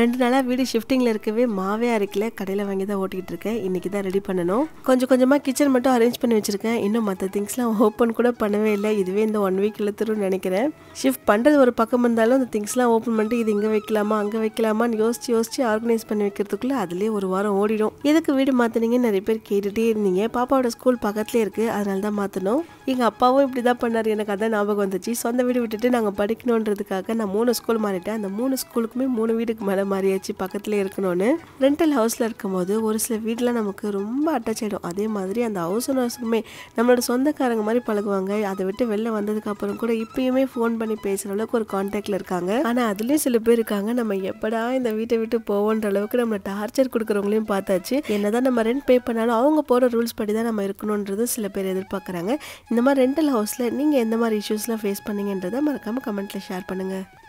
ரெண்டு நாளாக வீடு ஷிஃப்டிங்கில் இருக்கவே மாவே அரைக்கல கடையில் வாங்கி தான் ஓட்டிக்கிட்டு இருக்கேன் இன்றைக்கி தான் ரெடி பண்ணணும் கொஞ்சம் கொஞ்சமாக கிச்சன் மட்டும் அரேஞ்ச் பண்ணி வச்சுருக்கேன் இன்னும் மற்ற திங்ஸ்லாம் ஓப்பன் கூட பண்ணவே இல்லை இதுவே இந்த ஒன் வீக் இழுத்துரும் நினைக்கிறேன் ஷிஃப்ட் பண்ணுறது ஒரு பக்கம் இருந்தாலும் அந்த திங்ஸ்லாம் ஓப்பன் பண்ணிட்டு இது இங்கே வைக்கலாமா அங்கே வைக்கலாமான்னு யோசிச்சு யோசிச்சு ஆர்கனைஸ் பண்ணி வைக்கிறதுக்குள்ளே அதுலேயே ஒரு வாரம் ஓடிடும் எதுக்கு வீடு மாற்றினீங்கன்னு நிறைய பேர் கேட்டுகிட்டே இருந்தீங்க பாப்பாவோட ஸ்கூல் பக்கத்துலேயே இருக்குது அதனால தான் மாற்றணும் எங்கள் அப்பாவும் இப்படி தான் பண்ணார் எனக்கு அதான் ஞாபகம் வந்துச்சு சொந்த வீடு விட்டுட்டு நாங்கள் படிக்கணுன்றதுக்காக நான் மூணு ஸ்கூல் மாறிட்டேன் அந்த மூணு ஸ்கூலுக்குமே மூணு வீடுக்கு மேலே வேலை மாதிரியாச்சு பக்கத்துலேயே இருக்கணும்னு ரெண்டல் ஹவுஸில் இருக்கும்போது ஒரு சில வீட்டில் நமக்கு ரொம்ப அட்டாச் ஆகிடும் அதே மாதிரி அந்த ஹவுஸ் ஓனர்ஸுக்குமே நம்மளோட சொந்தக்காரங்க மாதிரி பழகுவாங்க அதை விட்டு வெளில வந்ததுக்கப்புறம் கூட இப்பயுமே ஃபோன் பண்ணி பேசுகிற அளவுக்கு ஒரு கான்டாக்ட்ல இருக்காங்க ஆனால் அதுலேயும் சில பேர் இருக்காங்க நம்ம எப்படா இந்த வீட்டை விட்டு போவோன்ற அளவுக்கு நம்ம டார்ச்சர் கொடுக்குறவங்களையும் பார்த்தாச்சு என்னதான் நம்ம ரெண்ட் பே பண்ணாலும் அவங்க போகிற ரூல்ஸ் படி தான் நம்ம இருக்கணும்ன்றது சில பேர் எதிர்பார்க்குறாங்க இந்த மாதிரி ரெண்டல் ஹவுஸில் நீங்கள் எந்த மாதிரி இஷ்யூஸ்லாம் ஃபேஸ் பண்ணீங்கன்றதை மறக்காமல் கமெண்ட்டில் ஷேர் பண்ணுங்கள்